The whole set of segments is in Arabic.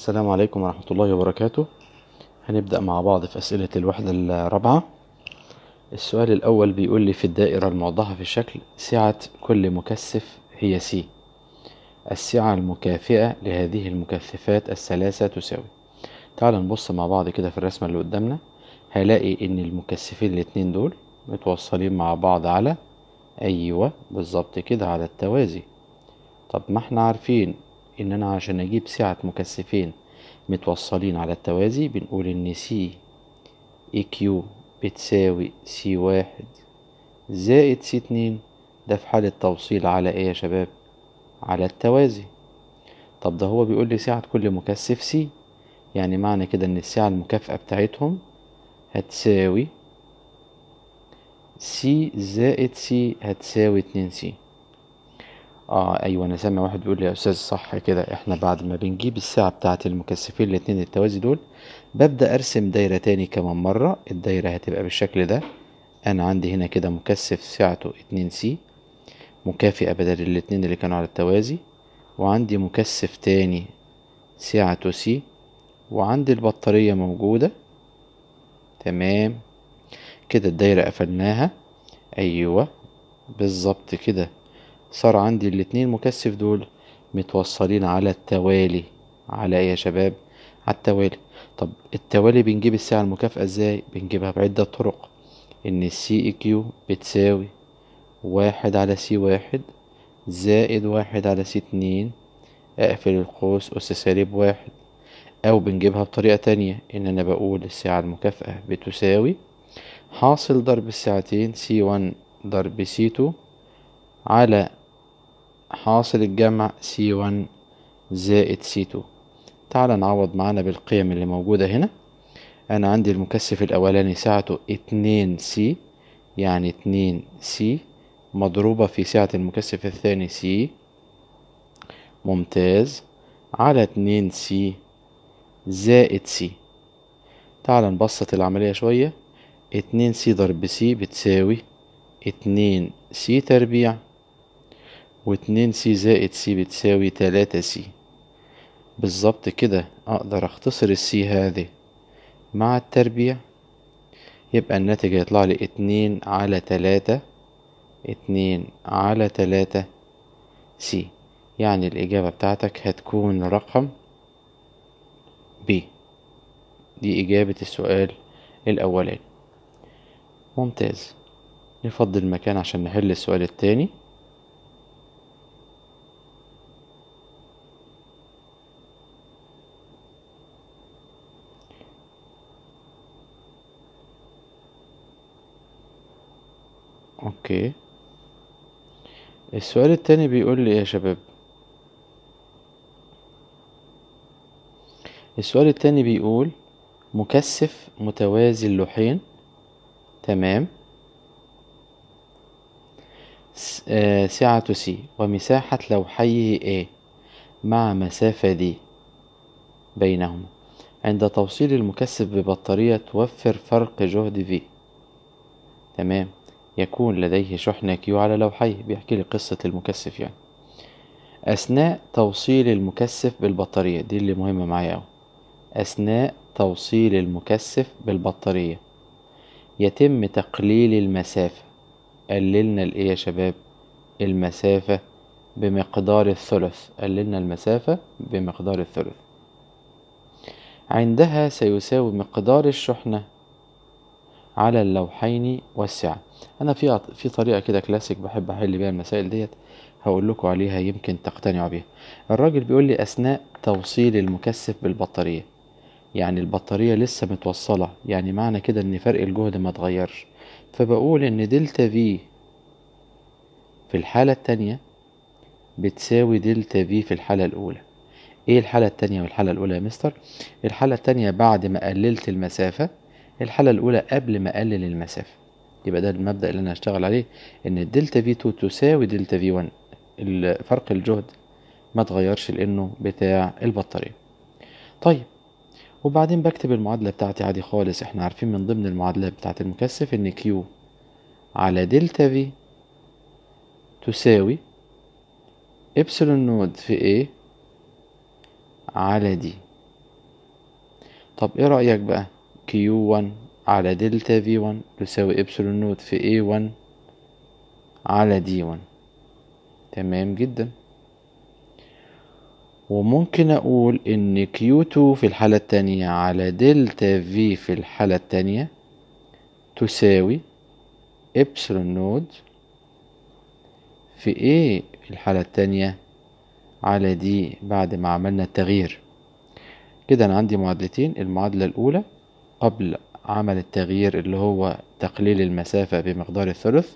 السلام عليكم ورحمة الله وبركاته هنبدأ مع بعض في أسئلة الوحدة الرابعة السؤال الأول بيقول لي في الدائرة الموضحة في الشكل سعة كل مكثف هي سي السعة المكافئة لهذه المكثفات الثلاثة تساوي تعال نبص مع بعض كده في الرسمة اللي قدامنا هلاقي إن المكثفين الاتنين دول متوصلين مع بعض على أيوة بالظبط كده على التوازي طب ما احنا عارفين ان انا عشان اجيب سعة مكثفين متوصلين على التوازي بنقول ان سي اي كيو بتساوي سي واحد زائد سي اتنين ده في حالة توصيل على ايه يا شباب على التوازي طب ده هو بيقول لي سعة كل مكثف سي يعني معنى كده ان السعة المكافئة بتاعتهم هتساوي سي زائد سي هتساوي اتنين سي اه ايوه انا سامع واحد بيقول لي يا استاذ صح كده احنا بعد ما بنجيب الساعة بتاعة المكثفين الاتنين التوازي دول ببدأ ارسم دايرة تاني كمان مرة الدايرة هتبقى بالشكل ده انا عندي هنا كده مكثف سعته اتنين سي مكافئة بدل الاتنين اللي كانوا على التوازي وعندي مكثف تاني سعته سي وعندي البطارية موجودة تمام كده الدايرة قفلناها ايوه بالظبط كده صار عندي الاتنين مكثف دول متوصلين على التوالي على ايه يا شباب على التوالي طب التوالي بنجيب الساعة المكافئة ازاي بنجيبها بعدة طرق ان السي اي كيو بتساوي واحد على سي واحد زائد واحد على سي اتنين اقفل القوس اس سالب واحد او بنجيبها بطريقة تانية ان انا بقول الساعة المكافئة بتساوي حاصل ضرب الساعتين سي وان ضرب سي تو على حاصل الجمع C1 زائد C2 تعال نعوض معانا بالقيم اللي موجودة هنا أنا عندي المكثف الأولاني سعته 2C يعني 2C مضروبة في سعة المكثف الثاني C ممتاز على 2C زائد C تعال نبسط العملية شوية 2C ضرب C بتساوي 2C تربيع واتنين سي زائد سي بتساوي تلاتة سي بالظبط كده أقدر أختصر السي هذه مع التربيع يبقى الناتج هيطلع لي اتنين على تلاتة اتنين على تلاتة سي يعني الإجابة بتاعتك هتكون رقم بي دي إجابة السؤال الأولاني ممتاز نفضل المكان عشان نحل السؤال التاني اوكي السؤال التاني بيقول لي إيه يا شباب السؤال التاني بيقول مكثف متوازي اللوحين تمام آه، سعة سي ومساحة لوحيه A مع مسافة دي بينهما عند توصيل المكثف ببطارية توفر فرق جهد V تمام يكون لديه شحنة كيو على لوحيه بيحكي لي قصة المكثف يعني أثناء توصيل المكثف بالبطارية دي اللي مهمة معايا أوي أثناء توصيل المكثف بالبطارية يتم تقليل المسافة قللنا الإيه يا شباب المسافة بمقدار الثلث قللنا المسافة بمقدار الثلث عندها سيساوي مقدار الشحنة على اللوحين والسعة انا في في طريقه كده كلاسيك بحب احل بيها المسائل ديت هقول لكم عليها يمكن تقتنعوا بيها الراجل بيقول لي اثناء توصيل المكثف بالبطاريه يعني البطاريه لسه متوصله يعني معنى كده ان فرق الجهد ما تغيرش فبقول ان دلتا في في الحاله التانية بتساوي دلتا في في الحاله الاولى ايه الحاله التانية والحاله الاولى يا مستر الحاله التانية بعد ما قللت المسافه الحالة الأولى قبل ما أقلل المسافة يبقى ده المبدأ اللي أنا هشتغل عليه إن الدلتا في 2 تساوي دلتا في 1 فرق الجهد ما تغيرش لأنه بتاع البطارية طيب وبعدين بكتب المعادلة بتاعتي عادي خالص احنا عارفين من ضمن المعادلات بتاعت المكثف ان كيو على دلتا في تساوي ابسلون نود في A على دي طب ايه رأيك بقى Q1 على دلتا V1 تساوي إبسلون نوت في A1 على D1 تمام جدا وممكن أقول إن Q2 في الحالة التانية على دلتا V في الحالة التانية تساوي إبسلون نود في A في الحالة التانية على D بعد ما عملنا التغيير كده أنا عندي معادلتين المعادلة الأولى قبل عمل التغيير اللي هو تقليل المسافة بمقدار الثلث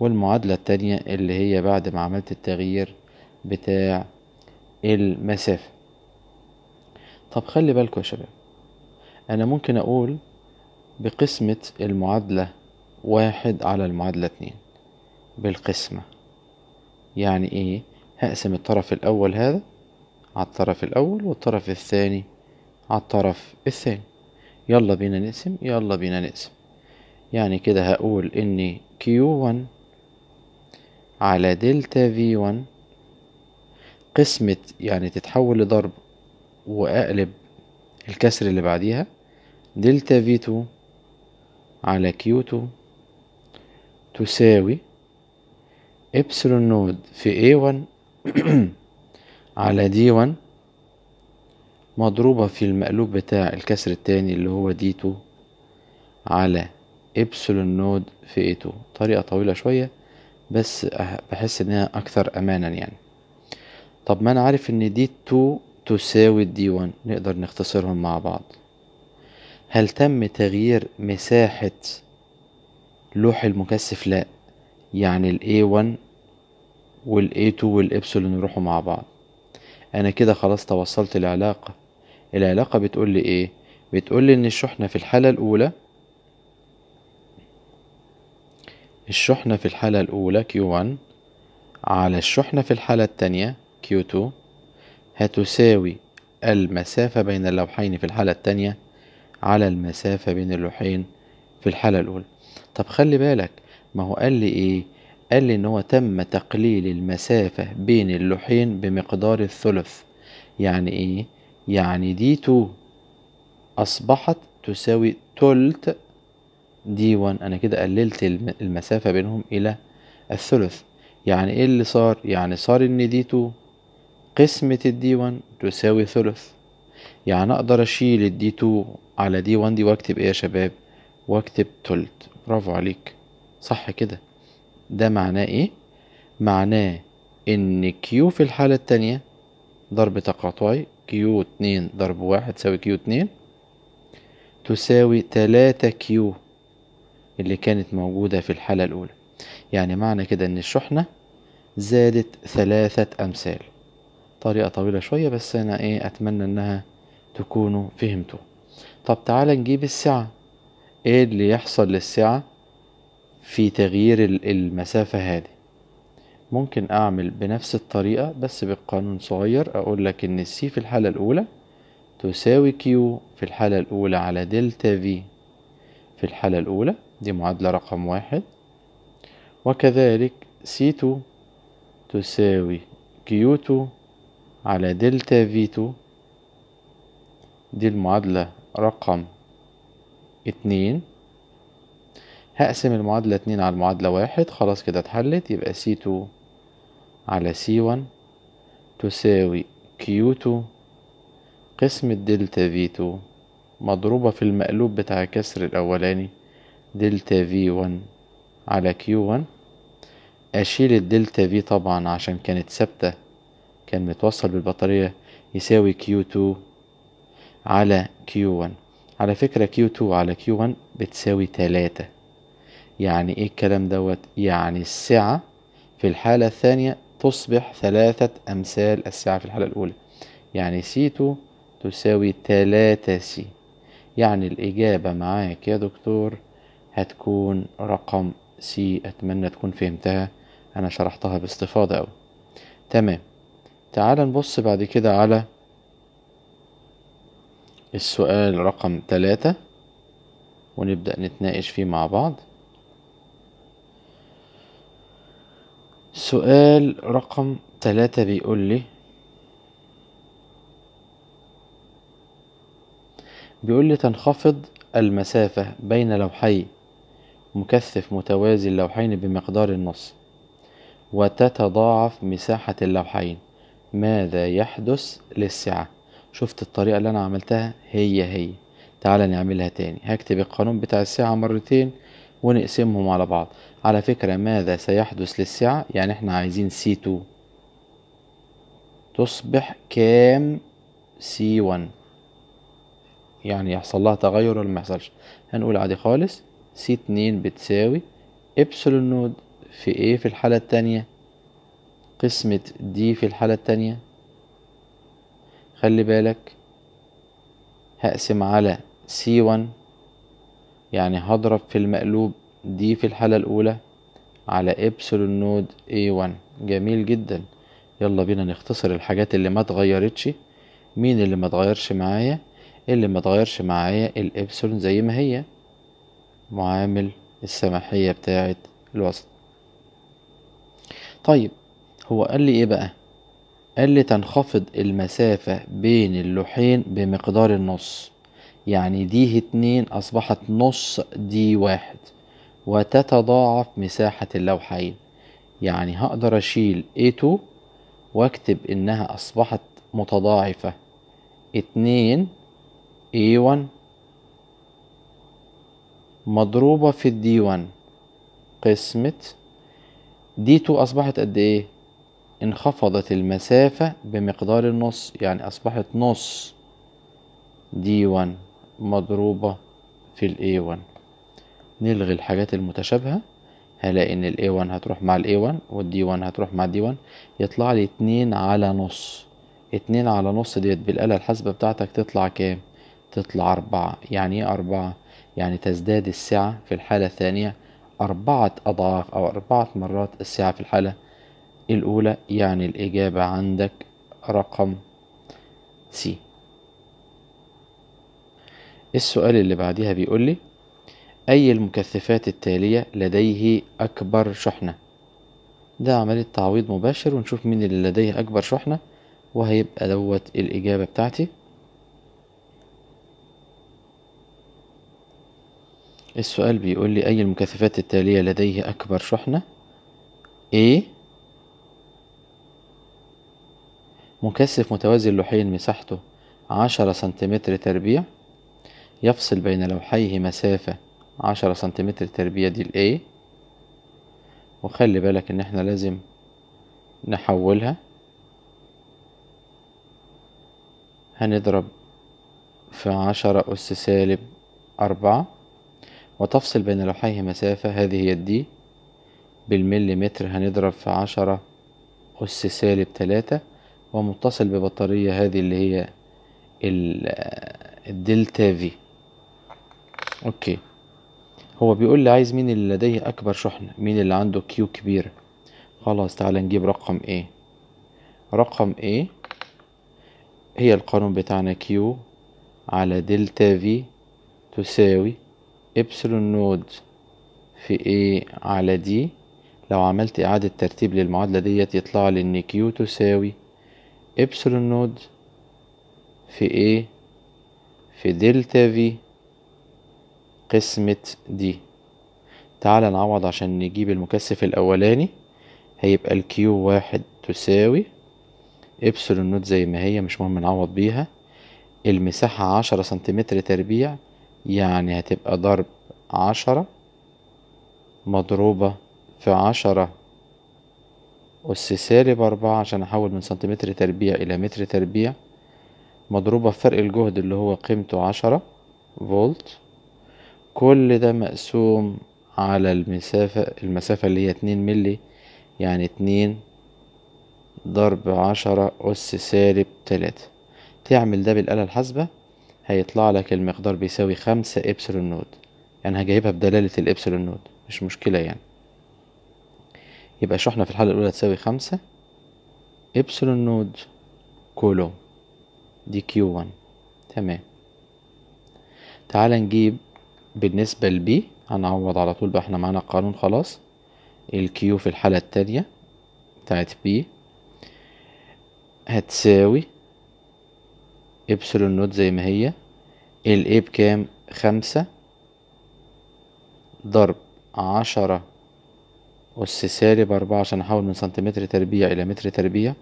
والمعادلة التانية اللي هي بعد ما عملت التغيير بتاع المسافة طب خلي بالكوا يا شباب أنا ممكن أقول بقسمة المعادلة واحد على المعادلة اتنين بالقسمة يعني ايه هقسم الطرف الأول هذا على الطرف الأول والطرف الثاني على الطرف الثاني يلا بينا نقسم يلا بينا نقسم يعني كده هقول ان Q1 على دلتا V1 قسمة يعني تتحول لضرب وأقلب الكسر اللي بعديها دلتا V2 على Q2 تساوي إبسلون نود في A1 على D1 مضروبة في المقلوب بتاع الكسر التاني اللي هو دي تو على إبسلون نود في اي تو طريقة طويلة شوية بس أه، بحس إنها أكثر أمانا يعني طب ما أنا عارف إن دي تو تساوي دي وان نقدر نختصرهم مع بعض هل تم تغيير مساحة لوح المكثف لا يعني ال A1 وال A2 والإبسلون يروحوا مع بعض أنا كده خلاص توصلت العلاقة العلاقة بتقول لي ايه بتقول لي ان الشحنة في الحالة الاولى الشحنة في الحالة الاولى Q1 على الشحنة في الحالة التانية Q2 هتساوي المسافة بين اللوحين في الحالة التانية على المسافة بين اللوحين في الحالة الأولى طب خلي بالك ما هو قال لي إيه قال لي إن هو تم تقليل المسافة بين اللوحين بمقدار الثلث يعني إيه يعني دي تو أصبحت تساوي تلت دي ون أنا كده قللت المسافة بينهم إلى الثلث يعني إيه اللي صار؟ يعني صار إن دي تو قسمة الدي ون تساوي ثلث يعني أقدر أشيل الدي تو على دي ون دي وأكتب إيه يا شباب؟ وأكتب تلت برافو عليك صح كده ده معناه إيه؟ معناه إن كيو في الحالة التانية ضرب تقاطعي كيو اتنين ضرب واحد تساوي كيو اتنين تساوي تلاتة كيو اللي كانت موجودة في الحالة الأولى يعني معنى كده إن الشحنة زادت ثلاثة أمثال طريقة طويلة شوية بس أنا إيه أتمنى إنها تكونوا فهمتوا طب تعالى نجيب السعة إيه اللي يحصل للسعة في تغيير المسافة هذه ممكن اعمل بنفس الطريقة بس بقانون صغير اقولك ان السي في الحالة الاولى تساوي كيو في الحالة الاولى على دلتا في في الحالة الاولى دي معادلة رقم واحد وكذلك سي تو تساوي كيو تو على دلتا في تو دي المعادلة رقم اتنين هقسم المعادلة اتنين على المعادلة واحد خلاص كده اتحلت يبقى سي تو على سي 1 تساوي كيو 2 قسم الدلتا في 2 مضروبة في المقلوب بتاع الكسر الأولاني دلتا في 1 على كيو 1 أشيل الدلتا في طبعا عشان كانت ثابتة كان متوصل بالبطارية يساوي كيو 2 على كيو 1 على فكرة كيو 2 على كيو 1 بتساوي تلاتة يعني ايه الكلام دوت يعني السعة في الحالة الثانية تصبح ثلاثة أمثال السعة في الحالة الأولى يعني سي تو تساوي ثلاثة سي يعني الإجابة معاك يا دكتور هتكون رقم سي أتمنى تكون فهمتها أنا شرحتها باستفاضة أوي تمام تعال نبص بعد كده على السؤال رقم تلاتة ونبدأ نتناقش فيه مع بعض سؤال رقم ثلاثة بيقول لي بيقول لي تنخفض المسافة بين لوحي مكثف متوازي اللوحين بمقدار النص وتتضاعف مساحة اللوحين ماذا يحدث للسعة شفت الطريقة اللي أنا عملتها هي هي تعال نعملها تاني هكتب القانون بتاع السعة مرتين ونقسمهم على بعض على فكرة ماذا سيحدث للسعة يعني احنا عايزين C2 تصبح كام C1 يعني يحصل لها تغير ولا ما يحصلش هنقول عادي خالص C2 بتساوي إبسلون نود في A في الحالة التانية قسمة D في الحالة التانية خلي بالك هقسم على C1 يعني هضرب في المقلوب دي في الحالة الأولى على إبسلون نود A1 جميل جدا يلا بينا نختصر الحاجات اللي ما تغيرتش مين اللي ما تغيرش معايا اللي ما تغيرش معايا الإبسلون زي ما هي معامل السماحية بتاعة الوسط طيب هو قال لي ايه بقى قال لي تنخفض المسافة بين اللوحين بمقدار النص يعني دي اتنين أصبحت نص دي واحد وتتضاعف مساحة اللوحين يعني هقدر أشيل A2 وأكتب إنها أصبحت متضاعفة اتنين A1 مضروبة في الدي 1 قسمة دي 2 أصبحت قد إيه؟ انخفضت المسافة بمقدار النص يعني أصبحت نص دي 1 مضروبة في الـ A1 نلغي الحاجات المتشابهة هلاقي ان الـ A1 هتروح مع الـ A1 والـ D1 هتروح مع D1 يطلع لي اتنين على نص اتنين على نص ديت بالآلة الحاسبة بتاعتك تطلع كام؟ تطلع أربعة يعني ايه أربعة؟ يعني تزداد السعة في الحالة الثانية أربعة أضعاف أو أربعة مرات السعة في الحالة الأولى يعني الإجابة عندك رقم سي السؤال اللي بعديها بيقول لي أي المكثفات التالية لديه أكبر شحنة ده عملية تعويض مباشر ونشوف مين اللي لديه أكبر شحنة وهيبقى دوت الإجابة بتاعتي السؤال بيقول لي أي المكثفات التالية لديه أكبر شحنة A مكثف متوازي اللوحين مساحته عشرة سنتيمتر تربيع يفصل بين لوحيه مسافة عشرة سنتيمتر تربية دي ل A وخلي بالك إن احنا لازم نحولها هنضرب في عشرة أس سالب أربعة وتفصل بين لوحيه مسافة هذه هي الدي بالمليمتر هنضرب في عشرة أس سالب تلاتة ومتصل ببطارية هذه اللي هي الدلتا في اوكي هو بيقول لي عايز مين اللي لديه اكبر شحنة مين اللي عنده كيو كبير خلاص تعالى نجيب رقم ايه رقم ايه هي القانون بتاعنا كيو على دلتا في تساوي إبسلون نود في ايه على دي لو عملت إعادة ترتيب للمعادلة ديت يطلع لي إن كيو تساوي إبسلون نود في ايه في دلتا في قسمة دي تعال نعوض عشان نجيب المكثف الأولاني هيبقى الكيو واحد تساوي إبسلون نوت زي ما هي مش مهم نعوض بيها المساحة عشرة سنتيمتر تربيع يعني هتبقى ضرب عشرة مضروبة في عشرة أس سالب أربعة عشان أحول من سنتيمتر تربيع إلى متر تربيع مضروبة في فرق الجهد اللي هو قيمته عشرة فولت كل ده مقسوم على المسافة المسافة اللي هي اتنين ملي يعني اتنين ضرب عشرة أس سالب تلاتة تعمل ده بالآلة الحاسبة هيطلع لك المقدار بيساوي خمسة إبسلون نود يعني هجيبها بدلالة الإبسلون نود مش مشكلة يعني يبقى شحنة في الحالة الأولى تساوي خمسة إبسلون نود كولوم دي كيو ون تمام تعال نجيب بالنسبة لبي هنعوض على طول بقى احنا معانا القانون خلاص الكيو في الحالة التانية بتاعت بي هتساوي ابسلون نوت زي ما هي الاي بكام خمسة ضرب عشرة أس سالب أربعة عشان أحول من سنتيمتر تربيع إلى متر تربيع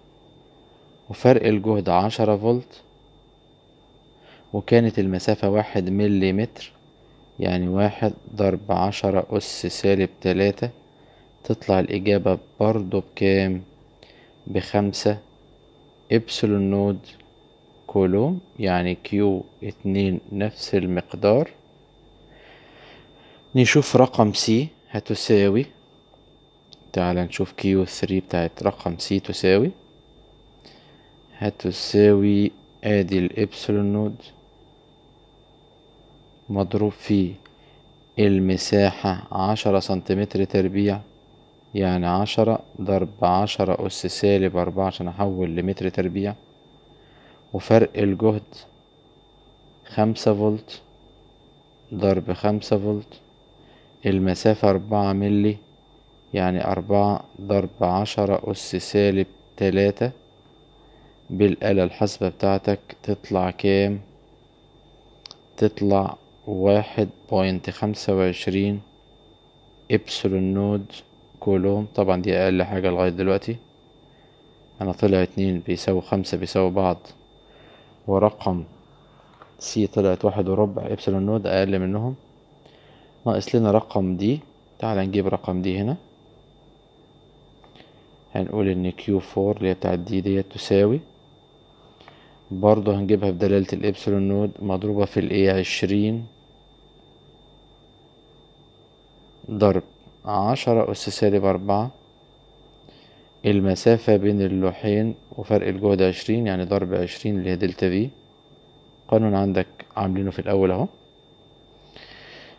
وفرق الجهد عشرة فولت وكانت المسافة واحد مليمتر يعني واحد ضرب عشرة أس سالب تلاتة تطلع الإجابة برضه بكام؟ بخمسة إبسلون نود كولوم يعني كيو اتنين نفس المقدار نشوف رقم سي هتساوي تعال نشوف كيو ثري بتاعت رقم سي تساوي هتساوي ادي الابسلون نود مضروب في المساحة عشرة سنتيمتر تربيع يعني عشرة ضرب عشرة أس سالب أربعة عشان أحول لمتر تربيع وفرق الجهد خمسة فولت ضرب خمسة فولت المسافة أربعة ملي يعني أربعة ضرب عشرة أس سالب تلاتة بالآلة الحاسبة بتاعتك تطلع كام؟ تطلع واحد بوينت خمسة وعشرين إبسلون نود كولوم طبعا دي أقل حاجة لغاية دلوقتي أنا طلع اتنين بيساوي خمسة بيساوي بعض ورقم سي طلعت واحد وربع إبسلون نود أقل منهم ناقص لنا رقم دي تعال نجيب رقم دي هنا هنقول إن كيو فور اللي هي بتاعت دي ديت تساوي برضه هنجيبها بدلالة الإبسلون نود مضروبة في الإيه عشرين ضرب عشرة أس سالب أربعة المسافة بين اللوحين وفرق الجهد عشرين يعني ضرب عشرين اللي هي دلتا في قانون عندك عاملينه في الأول أهو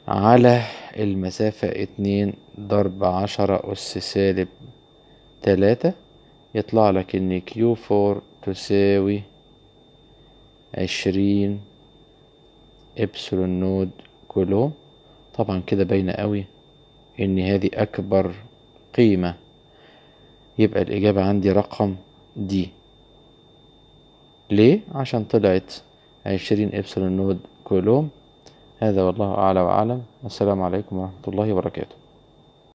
على المسافة اتنين ضرب عشرة أس سالب تلاتة يطلع لك إن كيو فور تساوي عشرين إبسلون نود كلهم طبعا كده باينة قوي ان هذه اكبر قيمة يبقى الاجابة عندي رقم دي ليه عشان طلعت عشرين ابسلون نود كولوم هذا والله اعلى وعلم السلام عليكم ورحمة الله وبركاته